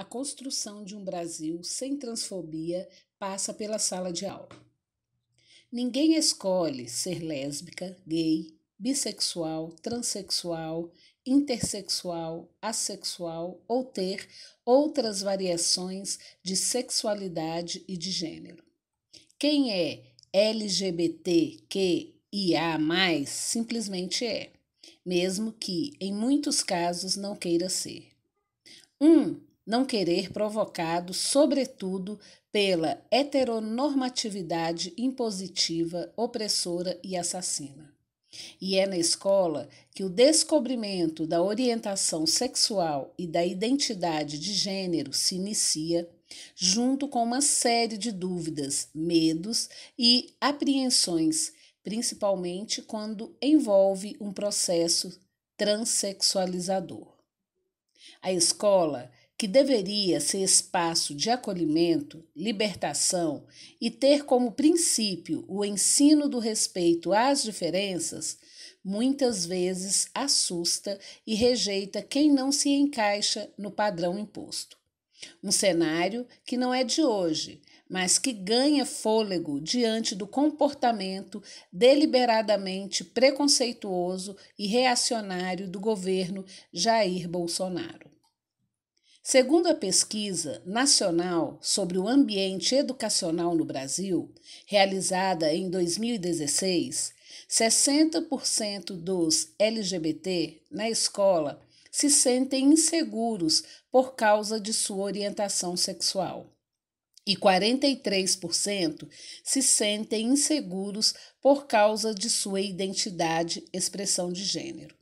a construção de um Brasil sem transfobia passa pela sala de aula. Ninguém escolhe ser lésbica, gay, bissexual, transexual, intersexual, assexual ou ter outras variações de sexualidade e de gênero. Quem é LGBTQIA, simplesmente é, mesmo que em muitos casos não queira ser. Um não querer provocado, sobretudo, pela heteronormatividade impositiva, opressora e assassina. E é na escola que o descobrimento da orientação sexual e da identidade de gênero se inicia, junto com uma série de dúvidas, medos e apreensões, principalmente quando envolve um processo transexualizador. A escola que deveria ser espaço de acolhimento, libertação e ter como princípio o ensino do respeito às diferenças, muitas vezes assusta e rejeita quem não se encaixa no padrão imposto. Um cenário que não é de hoje, mas que ganha fôlego diante do comportamento deliberadamente preconceituoso e reacionário do governo Jair Bolsonaro. Segundo a pesquisa nacional sobre o ambiente educacional no Brasil, realizada em 2016, 60% dos LGBT na escola se sentem inseguros por causa de sua orientação sexual. E 43% se sentem inseguros por causa de sua identidade, expressão de gênero.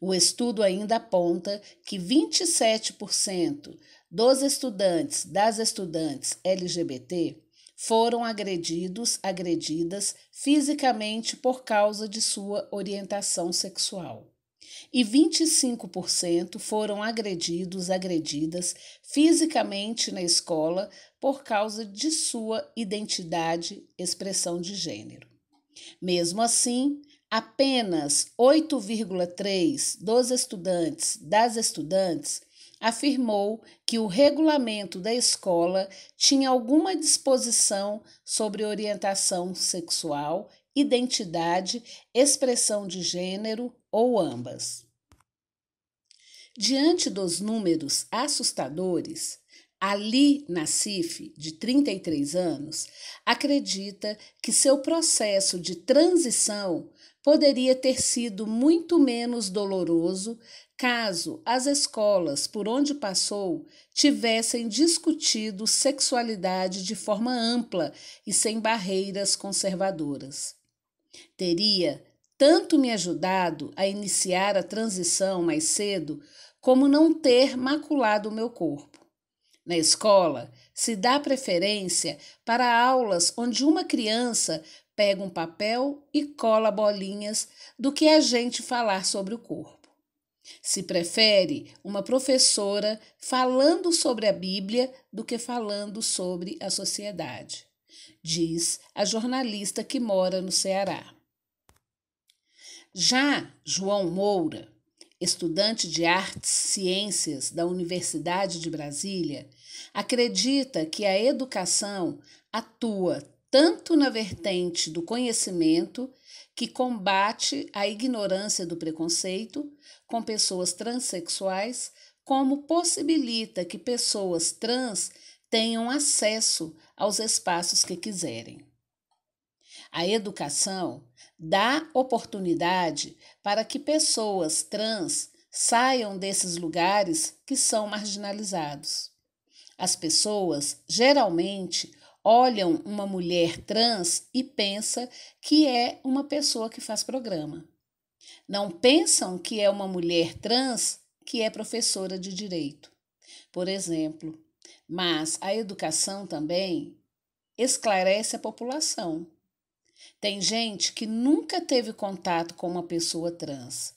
O estudo ainda aponta que 27% dos estudantes, das estudantes LGBT, foram agredidos, agredidas fisicamente por causa de sua orientação sexual. E 25% foram agredidos, agredidas fisicamente na escola por causa de sua identidade, expressão de gênero. Mesmo assim, Apenas 8,3 dos estudantes das estudantes afirmou que o regulamento da escola tinha alguma disposição sobre orientação sexual, identidade, expressão de gênero ou ambas. Diante dos números assustadores, Ali Nassif, de 33 anos, acredita que seu processo de transição poderia ter sido muito menos doloroso caso as escolas por onde passou tivessem discutido sexualidade de forma ampla e sem barreiras conservadoras. Teria tanto me ajudado a iniciar a transição mais cedo, como não ter maculado o meu corpo. Na escola, se dá preferência para aulas onde uma criança pega um papel e cola bolinhas do que a gente falar sobre o corpo. Se prefere uma professora falando sobre a Bíblia do que falando sobre a sociedade, diz a jornalista que mora no Ceará. Já João Moura, estudante de artes ciências da Universidade de Brasília, acredita que a educação atua tanto na vertente do conhecimento, que combate a ignorância do preconceito com pessoas transexuais, como possibilita que pessoas trans tenham acesso aos espaços que quiserem. A educação dá oportunidade para que pessoas trans saiam desses lugares que são marginalizados. As pessoas geralmente olham uma mulher trans e pensa que é uma pessoa que faz programa. Não pensam que é uma mulher trans que é professora de direito, por exemplo. Mas a educação também esclarece a população. Tem gente que nunca teve contato com uma pessoa trans,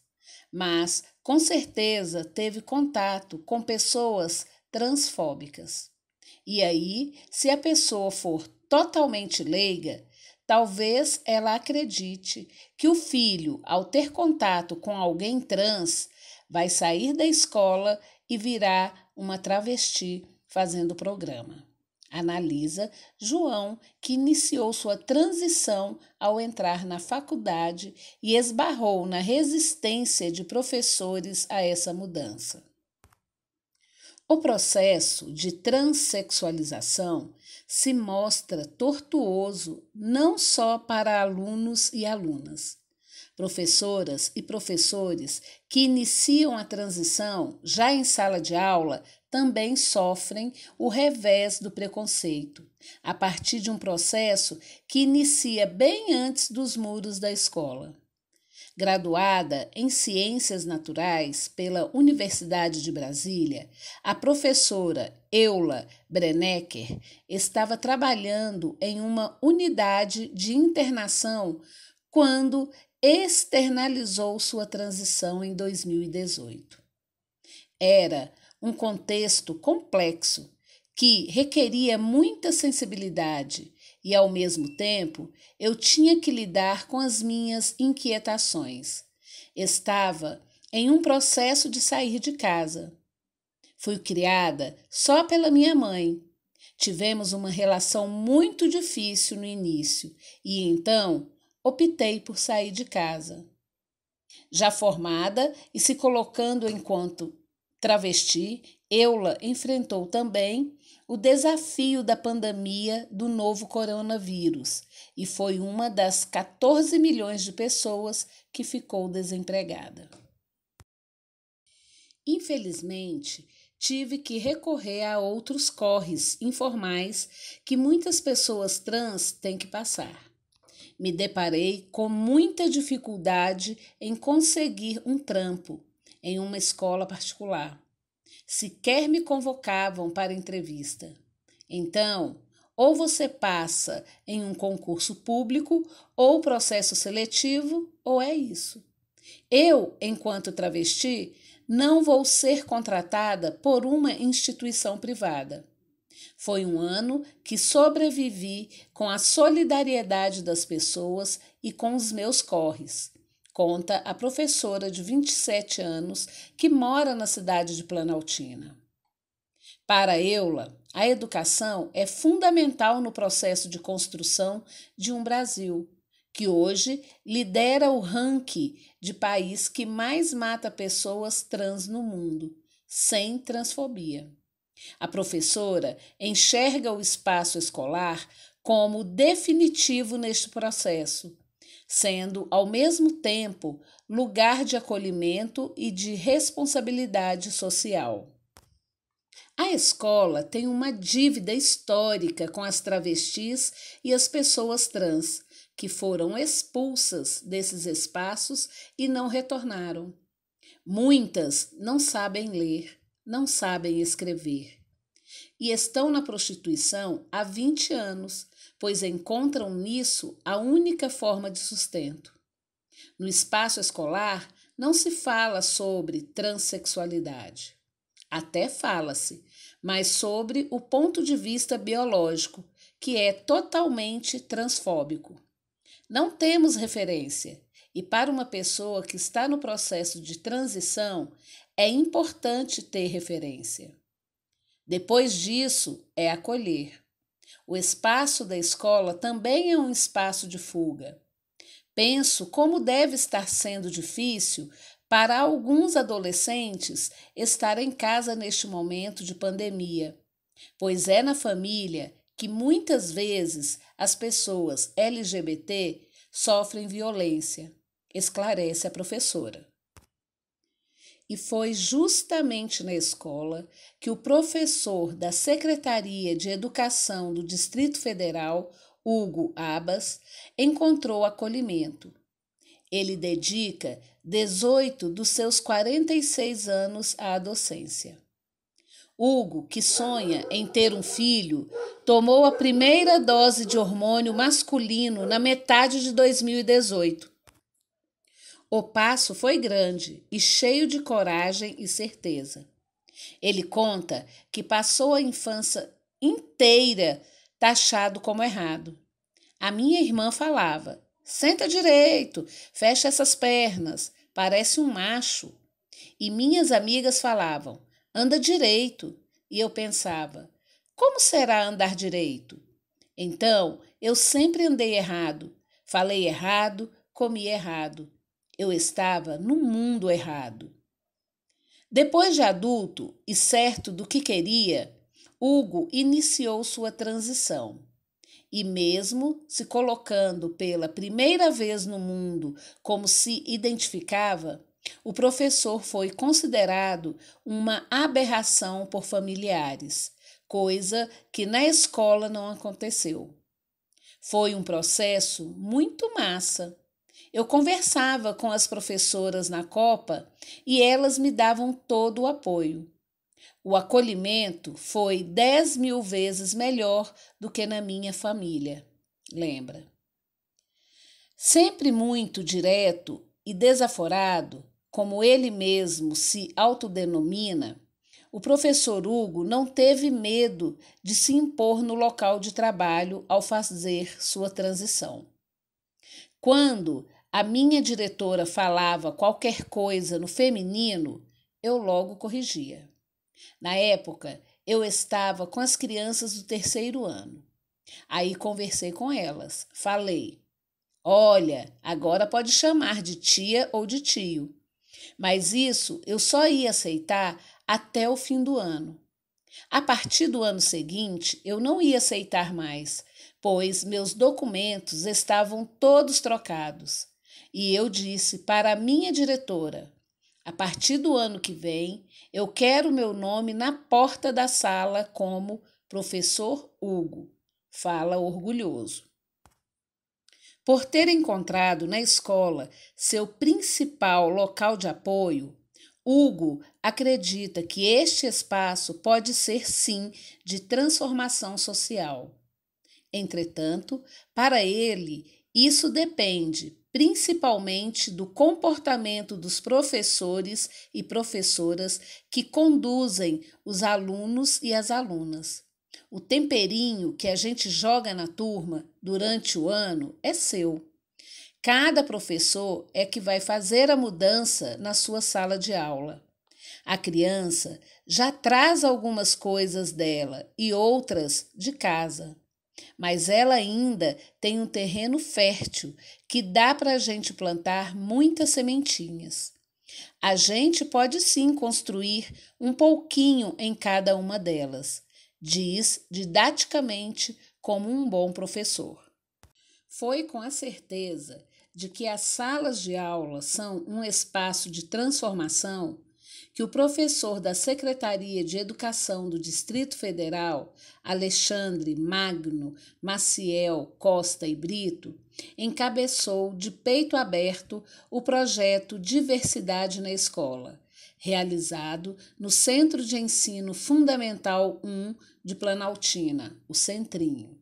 mas com certeza teve contato com pessoas transfóbicas. E aí, se a pessoa for totalmente leiga, talvez ela acredite que o filho, ao ter contato com alguém trans, vai sair da escola e virar uma travesti fazendo o programa. Analisa João, que iniciou sua transição ao entrar na faculdade e esbarrou na resistência de professores a essa mudança. O processo de transexualização se mostra tortuoso não só para alunos e alunas. Professoras e professores que iniciam a transição já em sala de aula também sofrem o revés do preconceito, a partir de um processo que inicia bem antes dos muros da escola. Graduada em Ciências Naturais pela Universidade de Brasília, a professora Eula Brenecker estava trabalhando em uma unidade de internação quando externalizou sua transição em 2018. Era um contexto complexo que requeria muita sensibilidade e, ao mesmo tempo, eu tinha que lidar com as minhas inquietações. Estava em um processo de sair de casa. Fui criada só pela minha mãe. Tivemos uma relação muito difícil no início e então optei por sair de casa. Já formada e se colocando enquanto travesti, Eula enfrentou também o desafio da pandemia do novo coronavírus e foi uma das 14 milhões de pessoas que ficou desempregada. Infelizmente, tive que recorrer a outros corres informais que muitas pessoas trans têm que passar. Me deparei com muita dificuldade em conseguir um trampo em uma escola particular sequer me convocavam para entrevista. Então, ou você passa em um concurso público ou processo seletivo, ou é isso. Eu, enquanto travesti, não vou ser contratada por uma instituição privada. Foi um ano que sobrevivi com a solidariedade das pessoas e com os meus corres conta a professora de 27 anos que mora na cidade de Planaltina. Para Eula, a educação é fundamental no processo de construção de um Brasil que hoje lidera o ranking de país que mais mata pessoas trans no mundo, sem transfobia. A professora enxerga o espaço escolar como definitivo neste processo sendo ao mesmo tempo lugar de acolhimento e de responsabilidade social. A escola tem uma dívida histórica com as travestis e as pessoas trans, que foram expulsas desses espaços e não retornaram. Muitas não sabem ler, não sabem escrever. E estão na prostituição há 20 anos, pois encontram nisso a única forma de sustento. No espaço escolar, não se fala sobre transexualidade. Até fala-se, mas sobre o ponto de vista biológico, que é totalmente transfóbico. Não temos referência, e para uma pessoa que está no processo de transição, é importante ter referência. Depois disso, é acolher. O espaço da escola também é um espaço de fuga. Penso como deve estar sendo difícil para alguns adolescentes estar em casa neste momento de pandemia, pois é na família que muitas vezes as pessoas LGBT sofrem violência, esclarece a professora. E foi justamente na escola que o professor da Secretaria de Educação do Distrito Federal, Hugo Abas, encontrou acolhimento. Ele dedica 18 dos seus 46 anos à docência. Hugo, que sonha em ter um filho, tomou a primeira dose de hormônio masculino na metade de 2018 o passo foi grande e cheio de coragem e certeza. Ele conta que passou a infância inteira taxado como errado. A minha irmã falava: senta direito, fecha essas pernas, parece um macho. E minhas amigas falavam: anda direito. E eu pensava: como será andar direito? Então eu sempre andei errado, falei errado, comi errado eu estava no mundo errado. Depois de adulto e certo do que queria, Hugo iniciou sua transição. E, mesmo se colocando pela primeira vez no mundo como se identificava, o professor foi considerado uma aberração por familiares, coisa que na escola não aconteceu. Foi um processo muito massa. Eu conversava com as professoras na Copa e elas me davam todo o apoio. O acolhimento foi dez mil vezes melhor do que na minha família, lembra. Sempre muito direto e desaforado, como ele mesmo se autodenomina, o professor Hugo não teve medo de se impor no local de trabalho ao fazer sua transição. Quando a minha diretora falava qualquer coisa no feminino, eu logo corrigia. Na época, eu estava com as crianças do terceiro ano. Aí conversei com elas, falei: Olha, agora pode chamar de tia ou de tio. Mas isso eu só ia aceitar até o fim do ano. A partir do ano seguinte, eu não ia aceitar mais, pois meus documentos estavam todos trocados. E eu disse para a minha diretora: a partir do ano que vem, eu quero meu nome na porta da sala como professor Hugo. Fala orgulhoso. Por ter encontrado na escola seu principal local de apoio, Hugo acredita que este espaço pode ser sim de transformação social. Entretanto, para ele, isso depende principalmente do comportamento dos professores e professoras que conduzem os alunos e as alunas. O temperinho que a gente joga na turma durante o ano é seu. Cada professor é que vai fazer a mudança na sua sala de aula. A criança já traz algumas coisas dela e outras de casa. Mas ela ainda tem um terreno fértil que dá para a gente plantar muitas sementinhas. A gente pode sim construir um pouquinho em cada uma delas, diz didaticamente como um bom professor. Foi com a certeza de que as salas de aula são um espaço de transformação que o professor da Secretaria de Educação do Distrito Federal, Alexandre Magno Maciel Costa e Brito, encabeçou de peito aberto o projeto Diversidade na Escola, realizado no Centro de Ensino Fundamental 1 de Planaltina, o Centrinho.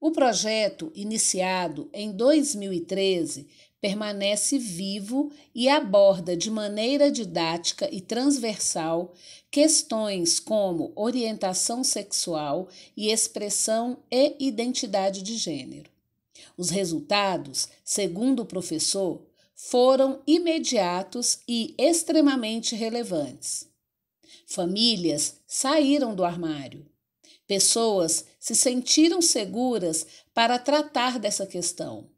O projeto, iniciado em 2013, permanece vivo e aborda de maneira didática e transversal questões como orientação sexual e expressão e identidade de gênero. Os resultados, segundo o professor, foram imediatos e extremamente relevantes. Famílias saíram do armário. Pessoas se sentiram seguras para tratar dessa questão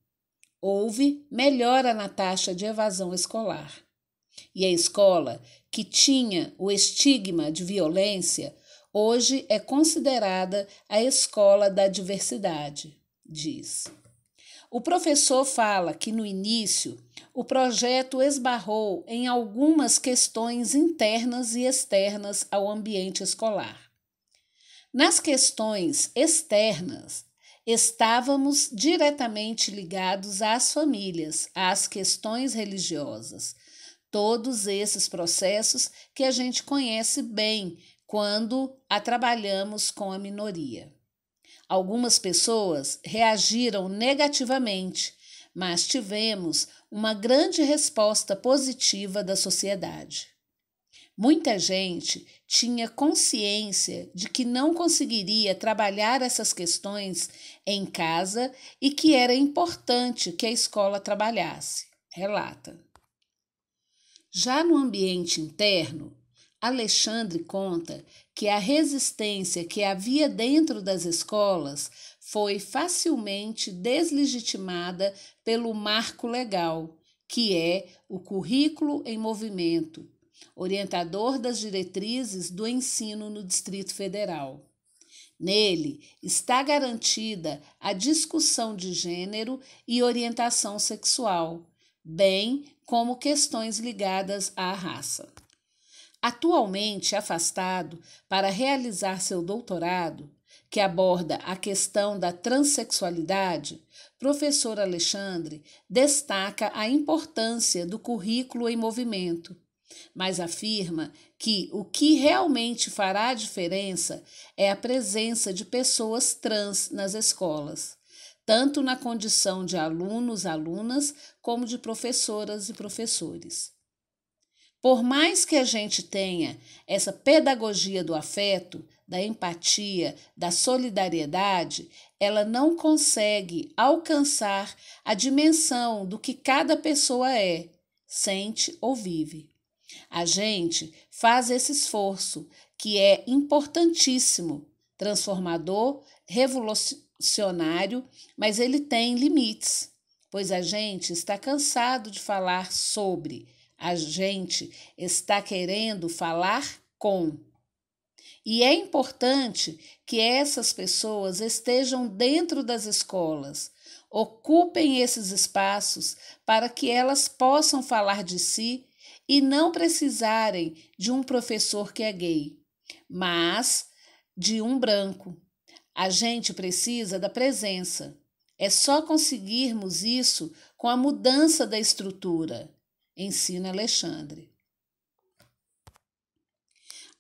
Houve melhora na taxa de evasão escolar. E a escola, que tinha o estigma de violência, hoje é considerada a escola da diversidade, diz. O professor fala que no início o projeto esbarrou em algumas questões internas e externas ao ambiente escolar. Nas questões externas, estávamos diretamente ligados às famílias, às questões religiosas. Todos esses processos que a gente conhece bem quando a trabalhamos com a minoria. Algumas pessoas reagiram negativamente, mas tivemos uma grande resposta positiva da sociedade. Muita gente tinha consciência de que não conseguiria trabalhar essas questões em casa e que era importante que a escola trabalhasse, relata. Já no ambiente interno, Alexandre conta que a resistência que havia dentro das escolas foi facilmente deslegitimada pelo marco legal, que é o currículo em movimento, orientador das diretrizes do ensino no Distrito Federal. Nele está garantida a discussão de gênero e orientação sexual, bem como questões ligadas à raça. Atualmente afastado para realizar seu doutorado, que aborda a questão da transexualidade, professor Alexandre destaca a importância do currículo em movimento mas afirma que o que realmente fará diferença é a presença de pessoas trans nas escolas, tanto na condição de alunos, alunas, como de professoras e professores. Por mais que a gente tenha essa pedagogia do afeto, da empatia, da solidariedade, ela não consegue alcançar a dimensão do que cada pessoa é, sente ou vive. A gente faz esse esforço que é importantíssimo, transformador, revolucionário, mas ele tem limites, pois a gente está cansado de falar sobre, a gente está querendo falar com. E é importante que essas pessoas estejam dentro das escolas, ocupem esses espaços para que elas possam falar de si e não precisarem de um professor que é gay, mas de um branco. A gente precisa da presença. É só conseguirmos isso com a mudança da estrutura, ensina Alexandre.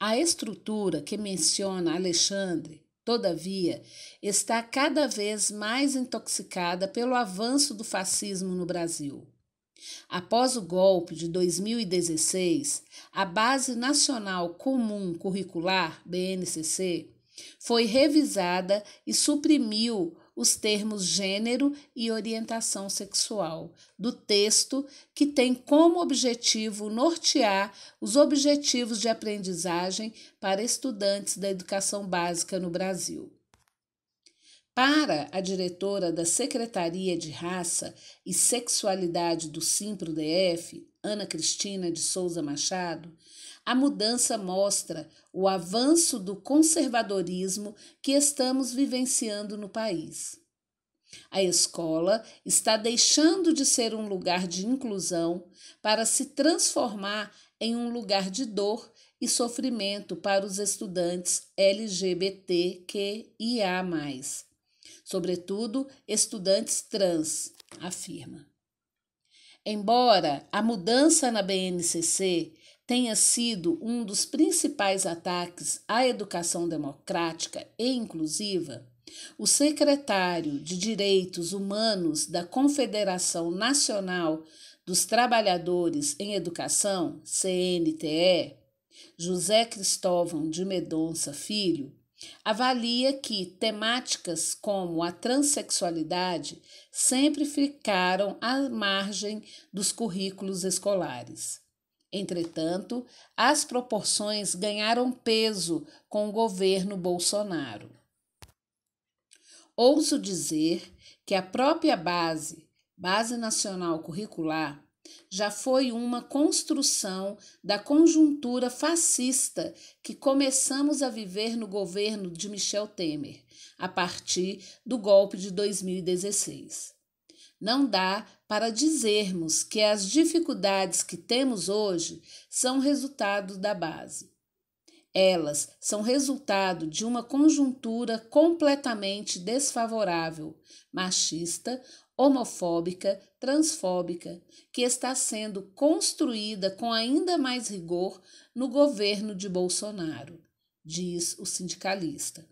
A estrutura que menciona Alexandre, todavia, está cada vez mais intoxicada pelo avanço do fascismo no Brasil. Após o golpe de 2016, a Base Nacional Comum Curricular, BNCC, foi revisada e suprimiu os termos gênero e orientação sexual do texto, que tem como objetivo nortear os objetivos de aprendizagem para estudantes da educação básica no Brasil. Para a diretora da Secretaria de Raça e Sexualidade do Simpro DF, Ana Cristina de Souza Machado, a mudança mostra o avanço do conservadorismo que estamos vivenciando no país. A escola está deixando de ser um lugar de inclusão para se transformar em um lugar de dor e sofrimento para os estudantes LGBTQIA sobretudo estudantes trans, afirma. Embora a mudança na BNCC tenha sido um dos principais ataques à educação democrática e inclusiva, o secretário de Direitos Humanos da Confederação Nacional dos Trabalhadores em Educação, CNTE, José Cristóvão de Medonça Filho, Avalia que temáticas como a transexualidade sempre ficaram à margem dos currículos escolares. Entretanto, as proporções ganharam peso com o governo Bolsonaro. Ouso dizer que a própria base, Base Nacional Curricular, já foi uma construção da conjuntura fascista que começamos a viver no governo de Michel Temer, a partir do golpe de 2016. Não dá para dizermos que as dificuldades que temos hoje são resultado da base. Elas são resultado de uma conjuntura completamente desfavorável, machista, homofóbica, transfóbica, que está sendo construída com ainda mais rigor no governo de Bolsonaro, diz o sindicalista.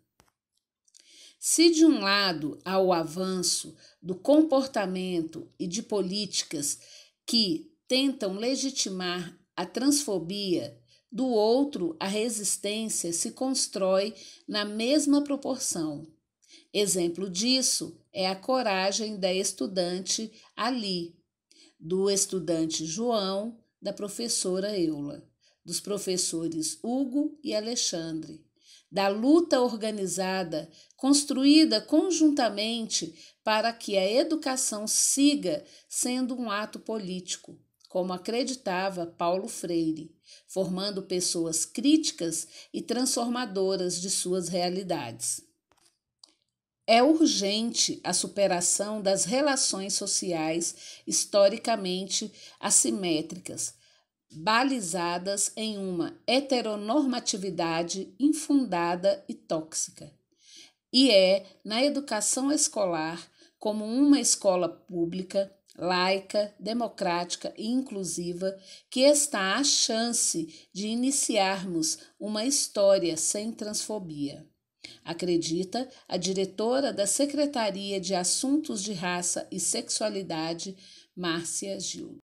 Se de um lado há o avanço do comportamento e de políticas que tentam legitimar a transfobia, do outro a resistência se constrói na mesma proporção Exemplo disso é a coragem da estudante Ali, do estudante João, da professora Eula, dos professores Hugo e Alexandre, da luta organizada construída conjuntamente para que a educação siga sendo um ato político, como acreditava Paulo Freire, formando pessoas críticas e transformadoras de suas realidades. É urgente a superação das relações sociais historicamente assimétricas, balizadas em uma heteronormatividade infundada e tóxica. E é na educação escolar, como uma escola pública, laica, democrática e inclusiva, que está a chance de iniciarmos uma história sem transfobia. Acredita a diretora da Secretaria de Assuntos de Raça e Sexualidade, Márcia Gil.